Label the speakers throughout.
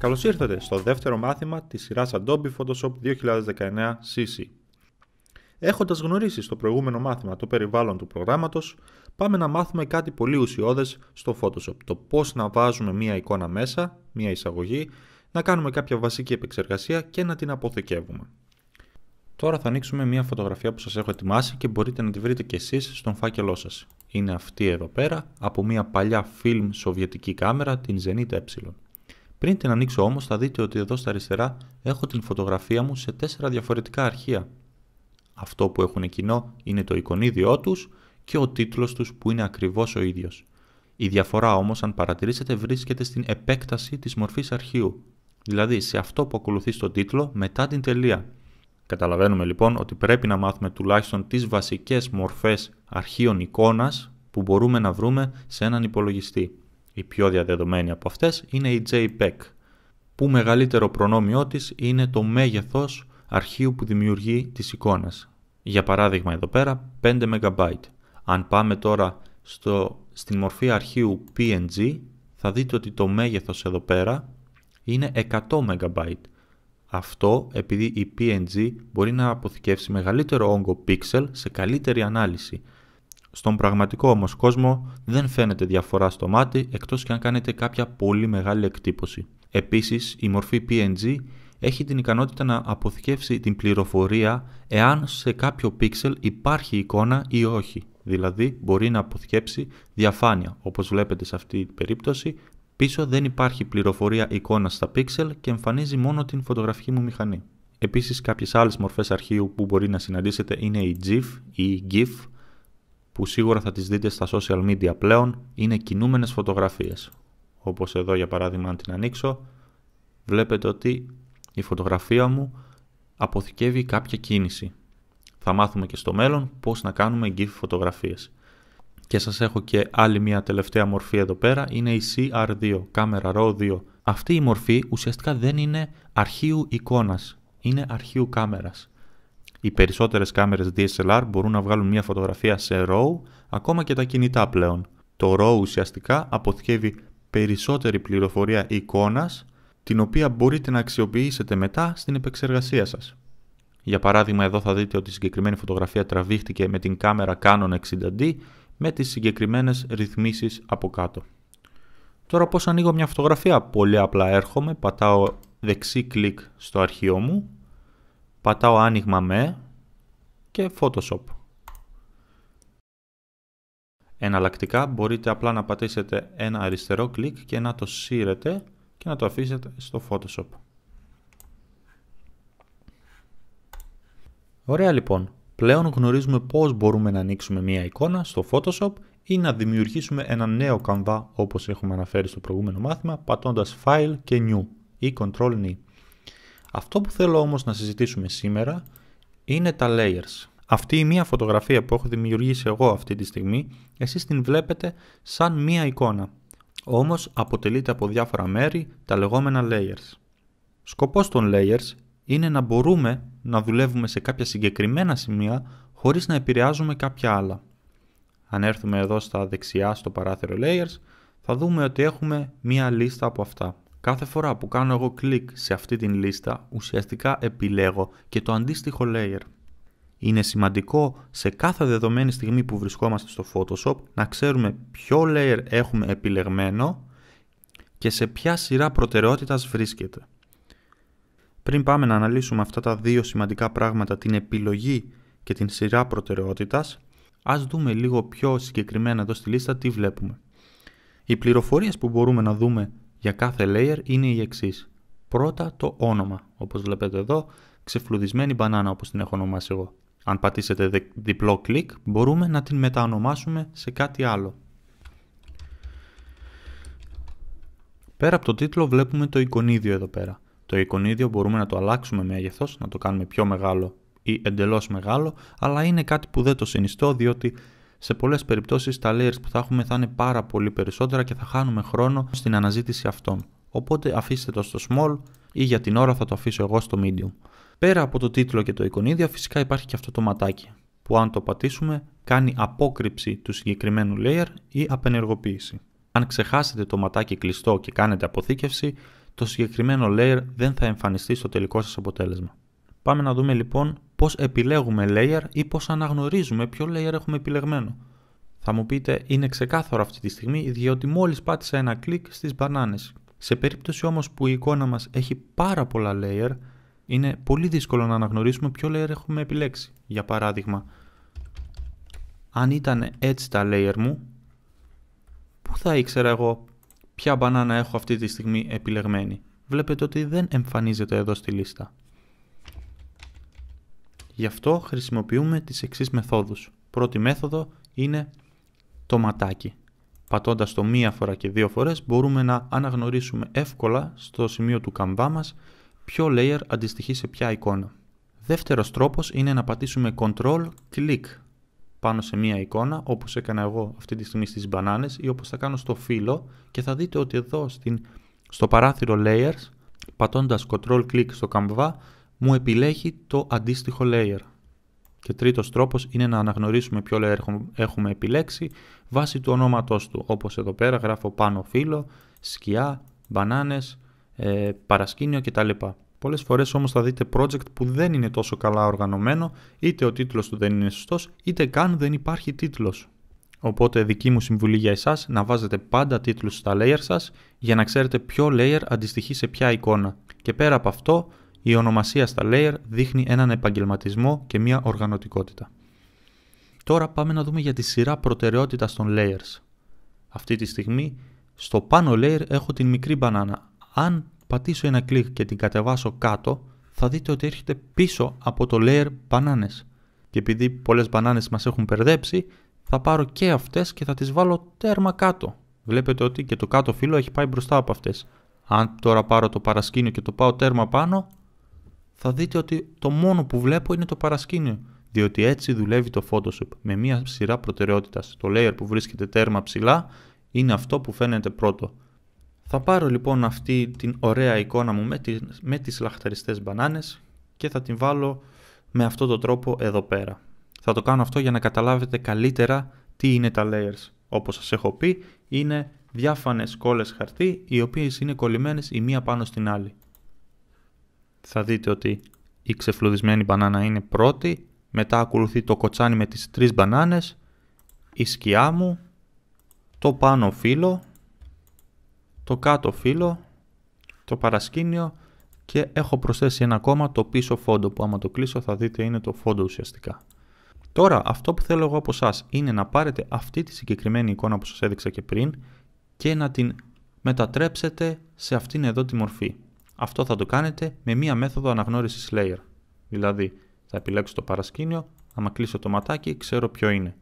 Speaker 1: Καλώς ήρθατε στο δεύτερο μάθημα της σειράς Adobe Photoshop 2019 CC. Έχοντας γνωρίσει στο προηγούμενο μάθημα το περιβάλλον του προγράμματος, πάμε να μάθουμε κάτι πολύ ουσιώδες στο Photoshop. Το πώς να βάζουμε μία εικόνα μέσα, μία εισαγωγή, να κάνουμε κάποια βασική επεξεργασία και να την αποθηκεύουμε. Τώρα θα ανοίξουμε μία φωτογραφία που σας έχω ετοιμάσει και μπορείτε να τη βρείτε και εσείς στον φάκελό σας. Είναι αυτή εδώ πέρα από μία παλιά film σοβιετική κάμερα, την Zenit E. Ε. Πριν την ανοίξω όμως θα δείτε ότι εδώ στα αριστερά έχω την φωτογραφία μου σε τέσσερα διαφορετικά αρχεία. Αυτό που έχουν κοινό είναι το εικονίδιό τους και ο τίτλος τους που είναι ακριβώς ο ίδιος. Η διαφορά όμως αν παρατηρήσετε βρίσκεται στην επέκταση της μορφής αρχείου, δηλαδή σε αυτό που ακολουθεί στον τίτλο μετά την τελεία. Καταλαβαίνουμε λοιπόν ότι πρέπει να μάθουμε τουλάχιστον τις βασικές μορφές αρχείων εικόνας που μπορούμε να βρούμε σε έναν υπολογιστή η πιο διαδεδομένη από αυτές είναι η JPEG, που μεγαλύτερο προνόμιό της είναι το μέγεθος αρχείου που δημιουργεί τις εικόνες. Για παράδειγμα εδώ πέρα 5 MB. Αν πάμε τώρα στο, στην μορφή αρχείου PNG θα δείτε ότι το μέγεθος εδώ πέρα είναι 100 MB. Αυτό επειδή η PNG μπορεί να αποθηκεύσει μεγαλύτερο όγκο pixel σε καλύτερη ανάλυση στον πραγματικό όμως κόσμο δεν φαίνεται διαφορά στο μάτι εκτός και αν κάνετε κάποια πολύ μεγάλη εκτύπωση. Επίσης, η μορφή PNG έχει την ικανότητα να αποθηκεύσει την πληροφορία εάν σε κάποιο πίξελ υπάρχει εικόνα ή όχι. Δηλαδή μπορεί να αποθηκεύσει διαφάνεια. όπως βλέπετε σε αυτή την περίπτωση πίσω δεν υπάρχει πληροφορία εικόνα στα πίξελ και εμφανίζει μόνο την φωτογραφική μου μηχανή. Επίσης, κάποιες άλλες μορφές αρχείου που μπορεί να συναντήσετε είναι η GIF η GIF που σίγουρα θα τις δείτε στα social media πλέον είναι κινούμενες φωτογραφίες. Όπως εδώ για παράδειγμα αν την ανοίξω βλέπετε ότι η φωτογραφία μου αποθηκεύει κάποια κίνηση. Θα μάθουμε και στο μέλλον πώς να κάνουμε GIF φωτογραφίες. Και σας έχω και άλλη μια τελευταία μορφή εδώ πέρα, είναι η CR2, Camera Raw 2. Αυτή η μορφή ουσιαστικά δεν είναι αρχείου εικόνας, είναι αρχείου κάμερας. Οι περισσότερες κάμερες DSLR μπορούν να βγάλουν μια φωτογραφία σε RAW, ακόμα και τα κινητά πλέον. Το RAW ουσιαστικά αποθηκεύει περισσότερη πληροφορία εικόνας την οποία μπορείτε να αξιοποιήσετε μετά στην επεξεργασία σας. Για παράδειγμα εδώ θα δείτε ότι η συγκεκριμένη φωτογραφία τραβήχτηκε με την κάμερα Canon 60D με τις συγκεκριμένες ρυθμίσεις από κάτω. Τώρα πώς ανοίγω μια φωτογραφία. Πολύ απλά έρχομαι, πατάω δεξί κλικ στο αρχείο μου πατάω άνοιγμα με και Photoshop. Εναλλακτικά μπορείτε απλά να πατήσετε ένα αριστερό κλικ και να το σύρετε και να το αφήσετε στο Photoshop. Ωραία λοιπόν, πλέον γνωρίζουμε πώς μπορούμε να ανοίξουμε μία εικόνα στο Photoshop ή να δημιουργήσουμε ένα νέο καμβά όπως έχουμε αναφέρει στο προηγούμενο μάθημα πατώντας File και New ή Ctrl-N. Αυτό που θέλω όμως να συζητήσουμε σήμερα είναι τα layers. Αυτή η μία φωτογραφία που έχω δημιουργήσει εγώ αυτή τη στιγμή, εσείς την βλέπετε σαν μία εικόνα. Όμως αποτελείται από διάφορα μέρη, τα λεγόμενα layers. Σκοπός των layers είναι να μπορούμε να δουλεύουμε σε κάποια συγκεκριμένα σημεία χωρίς να επηρεάζουμε κάποια άλλα. Αν έρθουμε εδώ στα δεξιά στο παράθυρο layers, θα δούμε ότι έχουμε μία λίστα από αυτά. Κάθε φορά που κάνω εγώ κλικ σε αυτή την λίστα, ουσιαστικά επιλέγω και το αντίστοιχο layer. Είναι σημαντικό σε κάθε δεδομένη στιγμή που βρισκόμαστε στο Photoshop να ξέρουμε ποιο layer έχουμε επιλεγμένο και σε ποια σειρά προτεραιότητας βρίσκεται. Πριν πάμε να αναλύσουμε αυτά τα δύο σημαντικά πράγματα, την επιλογή και την σειρά προτεραιότητας, ας δούμε λίγο πιο συγκεκριμένα εδώ στη λίστα τι βλέπουμε. Οι πληροφορίες που μπορούμε να δούμε για κάθε layer είναι η εξής. Πρώτα το όνομα, όπως βλέπετε εδώ, ξεφλουδισμένη μπανάνα όπως την έχω ονομάσει εγώ. Αν πατήσετε διπλό κλικ μπορούμε να την μετανομάσουμε σε κάτι άλλο. Πέρα από το τίτλο βλέπουμε το εικονίδιο εδώ πέρα. Το εικονίδιο μπορούμε να το αλλάξουμε μέγεθο, να το κάνουμε πιο μεγάλο ή εντελώς μεγάλο, αλλά είναι κάτι που δεν το συνιστώ διότι σε πολλές περιπτώσεις τα layers που θα έχουμε θα είναι πάρα πολύ περισσότερα και θα χάνουμε χρόνο στην αναζήτηση αυτών. Οπότε αφήστε το στο small ή για την ώρα θα το αφήσω εγώ στο medium. Πέρα από το τίτλο και το εικονίδιο φυσικά υπάρχει και αυτό το ματάκι που αν το πατήσουμε κάνει απόκρυψη του συγκεκριμένου layer ή απενεργοποίηση. Αν ξεχάσετε το ματάκι κλειστό και κάνετε αποθήκευση, το συγκεκριμένο layer δεν θα εμφανιστεί στο τελικό σας αποτέλεσμα. Πάμε να δούμε λοιπόν πώς επιλέγουμε layer ή πώς αναγνωρίζουμε ποιο layer έχουμε επιλεγμένο. Θα μου πείτε, είναι ξεκάθαρο αυτή τη στιγμή, διότι μόλις πάτησα ένα κλικ στις μπανάνες. Σε περίπτωση όμως που η εικόνα μας έχει πάρα πολλά layer, είναι πολύ δύσκολο να αναγνωρίσουμε ποιο layer έχουμε επιλέξει. Για παράδειγμα, αν ήταν έτσι τα layer μου, πού θα ήξερα εγώ ποια μπανάνα έχω αυτή τη στιγμή επιλεγμένη. Βλέπετε ότι δεν εμφανίζεται εδώ στη λίστα. Γι' αυτό χρησιμοποιούμε τις εξής μεθόδους. Πρώτη μέθοδο είναι το ματάκι. Πατώντας το μία φορά και δύο φορές μπορούμε να αναγνωρίσουμε εύκολα στο σημείο του καμβά μας ποιο layer αντιστοιχεί σε ποια εικόνα. Δεύτερος τρόπος είναι να πατήσουμε Ctrl Click πάνω σε μία εικόνα όπως έκανα εγώ αυτή τη στιγμή στις μπανάνες ή όπως θα κάνω στο φύλλο και θα δείτε ότι εδώ στην, στο παράθυρο Layers πατώντας Ctrl Click στο καμβά μου επιλέγει το αντίστοιχο layer. Και τρίτος τρόπος είναι να αναγνωρίσουμε ποιο layer έχουμε επιλέξει βάσει του ονόματός του. Όπως εδώ πέρα γράφω πάνω φύλλο, σκιά, μπανάνες, ε, παρασκήνιο κτλ. Πολλές φορές όμως θα δείτε project που δεν είναι τόσο καλά οργανωμένο, είτε ο τίτλος του δεν είναι σωστός, είτε καν δεν υπάρχει τίτλος. Οπότε δική μου συμβουλή για εσάς να βάζετε πάντα τίτλους στα layer σας για να ξέρετε ποιο layer αντιστοιχεί σε ποια εικόνα. Και πέρα από αυτό η ονομασία στα layer δείχνει έναν επαγγελματισμό και μια οργανωτικότητα. Τώρα πάμε να δούμε για τη σειρά προτεραιότητας των layers. Αυτή τη στιγμή στο πάνω layer έχω την μικρή μπανάνα. Αν πατήσω ένα κλικ και την κατεβάσω κάτω, θα δείτε ότι έρχεται πίσω από το layer μπανάνες. Και επειδή πολλές μπανάνες μας έχουν περδέψει, θα πάρω και αυτές και θα τις βάλω τέρμα κάτω. Βλέπετε ότι και το κάτω φύλλο έχει πάει μπροστά από αυτές. Αν τώρα πάρω το παρασκήνιο και το πάω τέρμα πάνω, θα δείτε ότι το μόνο που βλέπω είναι το παρασκήνιο. Διότι έτσι δουλεύει το Photoshop με μία σειρά προτεραιότητας. Το layer που βρίσκεται τέρμα ψηλά είναι αυτό που φαίνεται πρώτο. Θα πάρω λοιπόν αυτή την ωραία εικόνα μου με τις, με τις λαχταριστές μπανάνες και θα την βάλω με αυτόν τον τρόπο εδώ πέρα. Θα το κάνω αυτό για να καταλάβετε καλύτερα τι είναι τα layers. Όπως σας έχω πει είναι διάφανες κόλλες χαρτί οι οποίες είναι κολλημένες η μία πάνω στην άλλη θα δείτε ότι η ξεφλουδισμένη μπανάνα είναι πρώτη, μετά ακολουθεί το κοτσάνι με τις τρεις μπανάνες, η σκιά μου, το πάνω φύλλο, το κάτω φύλλο, το παρασκήνιο και έχω προσθέσει ένα ακόμα το πίσω φόντο που άμα το κλείσω θα δείτε είναι το φόντο ουσιαστικά. Τώρα αυτό που θέλω εγώ από εσά είναι να πάρετε αυτή τη συγκεκριμένη εικόνα που σας έδειξα και πριν και να την μετατρέψετε σε αυτήν εδώ τη μορφή. Αυτό θα το κάνετε με μία μέθοδο αναγνώρισης layer. Δηλαδή, θα επιλέξω το παρασκήνιο, άμα κλείσω το ματάκι, ξέρω ποιο είναι.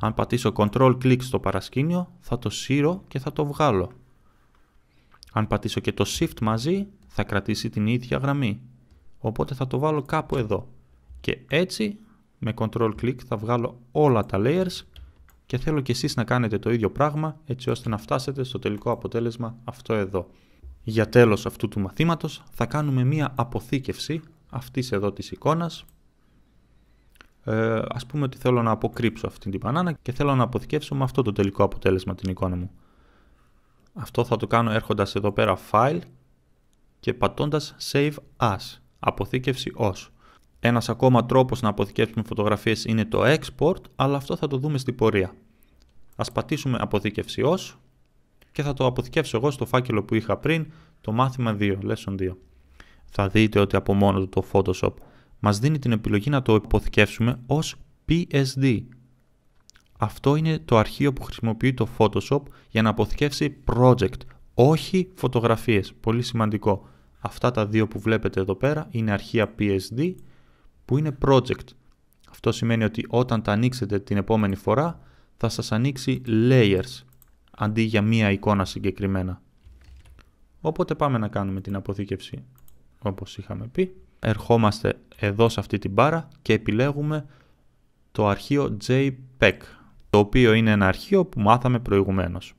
Speaker 1: Αν πατήσω Ctrl-click στο παρασκήνιο, θα το σύρω και θα το βγάλω. Αν πατήσω και το Shift μαζί, θα κρατήσει την ίδια γραμμή. Οπότε θα το βάλω κάπου εδώ. Και έτσι, με Ctrl-click θα βγάλω όλα τα layers και θέλω και εσείς να κάνετε το ίδιο πράγμα, έτσι ώστε να φτάσετε στο τελικό αποτέλεσμα αυτό εδώ. Για τέλος αυτού του μαθήματος θα κάνουμε μία αποθήκευση αυτής εδώ της εικόνας. Ε, ας πούμε ότι θέλω να αποκρύψω αυτή την μπανάνα και θέλω να αποθηκεύσω με αυτό το τελικό αποτέλεσμα την εικόνα μου. Αυτό θα το κάνω έρχοντας εδώ πέρα File και πατώντας Save As, αποθήκευση ως. Ένας ακόμα τρόπος να αποθηκεύσουμε φωτογραφίες είναι το Export, αλλά αυτό θα το δούμε στην πορεία. Ας πατήσουμε αποθήκευση ως και θα το αποθηκεύσω εγώ στο φάκελο που είχα πριν, το μάθημα 2, lesson 2. Θα δείτε ότι από μόνο του το Photoshop μας δίνει την επιλογή να το υποθηκεύσουμε ως PSD. Αυτό είναι το αρχείο που χρησιμοποιεί το Photoshop για να αποθηκεύσει project, όχι φωτογραφίες. Πολύ σημαντικό. Αυτά τα δύο που βλέπετε εδώ πέρα είναι αρχεία PSD που είναι project. Αυτό σημαίνει ότι όταν τα ανοίξετε την επόμενη φορά θα σας ανοίξει layers αντί για μία εικόνα συγκεκριμένα. Οπότε πάμε να κάνουμε την αποθήκευση όπως είχαμε πει. Ερχόμαστε εδώ σε αυτή την μπάρα και επιλέγουμε το αρχείο JPEG, το οποίο είναι ένα αρχείο που μάθαμε προηγουμένως.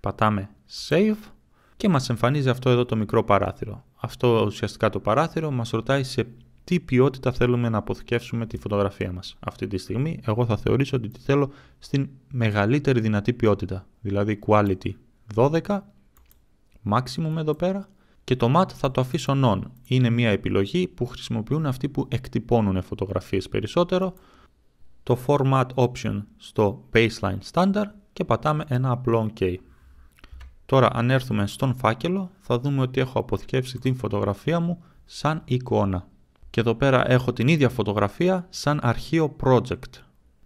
Speaker 1: Πατάμε Save και μας εμφανίζει αυτό εδώ το μικρό παράθυρο. Αυτό ουσιαστικά το παράθυρο μας ρωτάει σε τι ποιότητα θέλουμε να αποθηκεύσουμε τη φωτογραφία μας. Αυτή τη στιγμή εγώ θα θεωρήσω ότι τη θέλω στην μεγαλύτερη δυνατή ποιότητα, δηλαδή quality 12, maximum εδώ πέρα και το mat θα το αφήσω non. Είναι μια επιλογή που χρησιμοποιούν αυτοί που εκτυπώνουν φωτογραφίες περισσότερο. Το format option στο baseline standard και πατάμε ένα απλό OK. Τώρα αν έρθουμε στον φάκελο θα δούμε ότι έχω αποθηκεύσει την φωτογραφία μου σαν εικόνα και εδώ πέρα έχω την ίδια φωτογραφία σαν αρχείο project.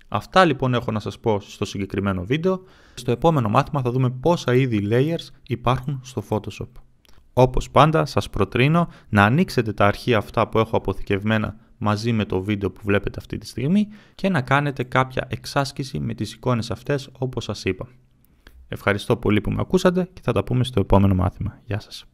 Speaker 1: Αυτά λοιπόν έχω να σας πω στο συγκεκριμένο βίντεο. Στο επόμενο μάθημα θα δούμε πόσα είδη layers υπάρχουν στο Photoshop. Όπως πάντα σας προτρίνω να ανοίξετε τα αρχεία αυτά που έχω αποθηκευμένα μαζί με το βίντεο που βλέπετε αυτή τη στιγμή και να κάνετε κάποια εξάσκηση με τις εικόνες αυτές όπως σας είπα. Ευχαριστώ πολύ που με ακούσατε και θα τα πούμε στο επόμενο μάθημα. Γεια σας.